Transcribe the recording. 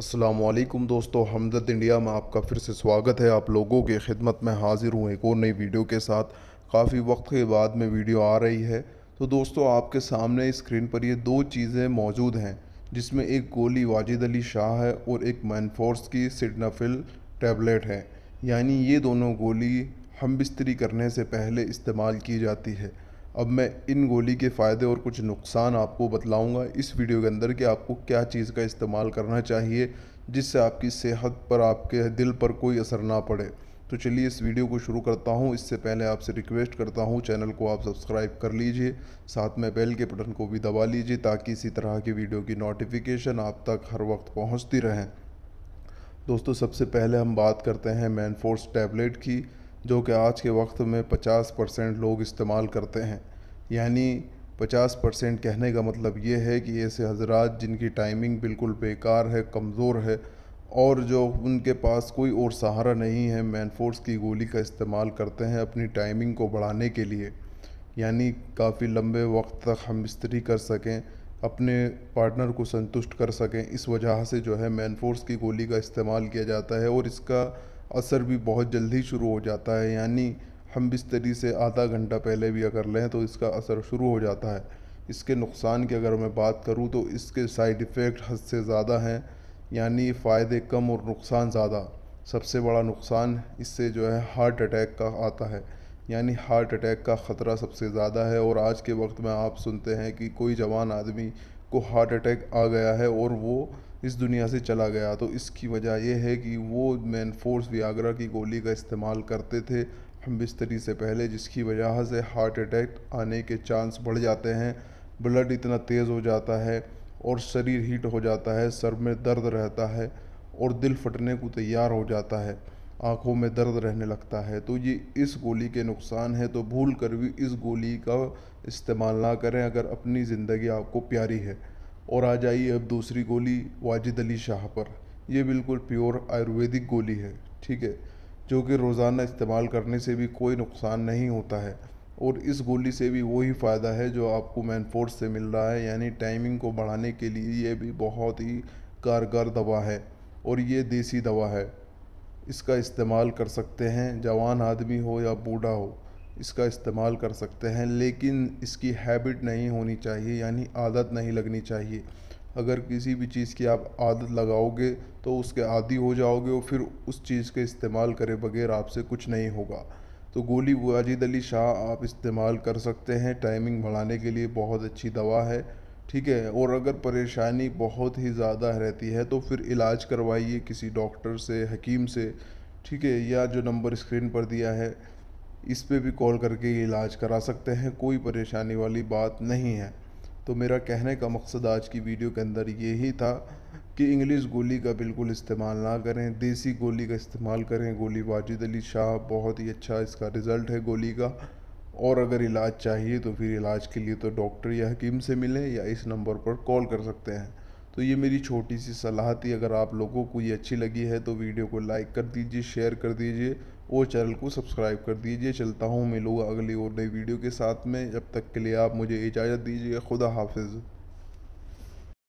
असलकम दोस्तों हमदर्द इंडिया में आपका फिर से स्वागत है आप लोगों की खिदमत में हाज़िर हूँ एक और नई वीडियो के साथ काफ़ी वक्त के बाद में वीडियो आ रही है तो दोस्तों आपके सामने स्क्रीन पर ये दो चीज़ें मौजूद हैं जिसमें एक गोली वाजिद अली शाह है और एक मैनफोर्स की सिडनाफिल टैबलेट है यानी ये दोनों गोली हम बिस्तरी करने से पहले इस्तेमाल की जाती है अब मैं इन गोली के फ़ायदे और कुछ नुकसान आपको बतलाऊँगा इस वीडियो के अंदर कि आपको क्या चीज़ का इस्तेमाल करना चाहिए जिससे आपकी सेहत पर आपके दिल पर कोई असर ना पड़े तो चलिए इस वीडियो को शुरू करता हूँ इससे पहले आपसे रिक्वेस्ट करता हूँ चैनल को आप सब्सक्राइब कर लीजिए साथ में बेल के बटन को भी दबा लीजिए ताकि इसी तरह की वीडियो की नोटिफिकेशन आप तक हर वक्त पहुँचती रहें दोस्तों सबसे पहले हम बात करते हैं मैनफोर्स टैबलेट की जो कि आज के वक्त में 50 परसेंट लोग इस्तेमाल करते हैं यानी 50 परसेंट कहने का मतलब ये है कि ऐसे हजरात जिनकी टाइमिंग बिल्कुल बेकार है कमज़ोर है और जो उनके पास कोई और सहारा नहीं है मैनफोर्स की गोली का इस्तेमाल करते हैं अपनी टाइमिंग को बढ़ाने के लिए यानी काफ़ी लंबे वक्त तक हम बिस्तरी कर सकें अपने पार्टनर को संतुष्ट कर सकें इस वजह से जो है मैनफोर्स की गोली का इस्तेमाल किया जाता है और इसका असर भी बहुत जल्दी शुरू हो जाता है यानी हम बिस्तरी से आधा घंटा पहले भी अगर लें तो इसका असर शुरू हो जाता है इसके नुकसान की अगर मैं बात करूँ तो इसके साइड इफ़ेक्ट हद से ज़्यादा हैं यानी फ़ायदे कम और नुकसान ज़्यादा सबसे बड़ा नुकसान इससे जो है हार्ट अटैक का आता है यानी हार्ट अटैक का ख़तरा सबसे ज़्यादा है और आज के वक्त में आप सुनते हैं कि कोई जवान आदमी को हार्ट अटैक आ गया है और वो इस दुनिया से चला गया तो इसकी वजह यह है कि वो मैन फोर्स आगरा की गोली का इस्तेमाल करते थे हम बिस्तरी से पहले जिसकी वजह से हार्ट अटैक आने के चांस बढ़ जाते हैं ब्लड इतना तेज़ हो जाता है और शरीर हीट हो जाता है सर में दर्द रहता है और दिल फटने को तैयार हो जाता है आँखों में दर्द रहने लगता है तो ये इस गोली के नुकसान है तो भूल कर भी इस गोली का इस्तेमाल ना करें अगर अपनी ज़िंदगी आपको प्यारी है और आ जाइए अब दूसरी गोली वाजिद अली शाह पर यह बिल्कुल प्योर आयुर्वेदिक गोली है ठीक है जो कि रोज़ाना इस्तेमाल करने से भी कोई नुकसान नहीं होता है और इस गोली से भी वही फ़ायदा है जो आपको मैनफोर्स से मिल रहा है यानी टाइमिंग को बढ़ाने के लिए ये भी बहुत ही कारगर दवा है और ये देसी दवा है इसका इस्तेमाल कर सकते हैं जवान आदमी हो या बूढ़ा हो इसका इस्तेमाल कर सकते हैं लेकिन इसकी हैबिट नहीं होनी चाहिए यानी आदत नहीं लगनी चाहिए अगर किसी भी चीज़ की आप आदत लगाओगे तो उसके आदी हो जाओगे और फिर उस चीज़ के इस्तेमाल करे बगैर आपसे कुछ नहीं होगा तो गोली वाजिद अली शाह आप इस्तेमाल कर सकते हैं टाइमिंग बढ़ाने के लिए बहुत अच्छी दवा है ठीक है और अगर परेशानी बहुत ही ज़्यादा रहती है तो फिर इलाज करवाइए किसी डॉक्टर से हकीम से ठीक है या जो नंबर स्क्रीन पर दिया है इस पर भी कॉल करके इलाज करा सकते हैं कोई परेशानी वाली बात नहीं है तो मेरा कहने का मकसद आज की वीडियो के अंदर ये ही था कि इंग्लिश गोली का बिल्कुल इस्तेमाल ना करें देसी गोली का इस्तेमाल करें गोली वाजिद अली शाह बहुत ही अच्छा इसका रिज़ल्ट है गोली का और अगर इलाज चाहिए तो फिर इलाज के लिए तो डॉक्टर या हकीम से मिलें या इस नंबर पर कॉल कर सकते हैं तो ये मेरी छोटी सी सलाह थी अगर आप लोगों को ये अच्छी लगी है तो वीडियो को लाइक कर दीजिए शेयर कर दीजिए और चैनल को सब्सक्राइब कर दीजिए चलता हूँ मिलूँगा अगली और नई वीडियो के साथ में जब तक के लिए आप मुझे इजाज़त दीजिए खुदा हाफिज़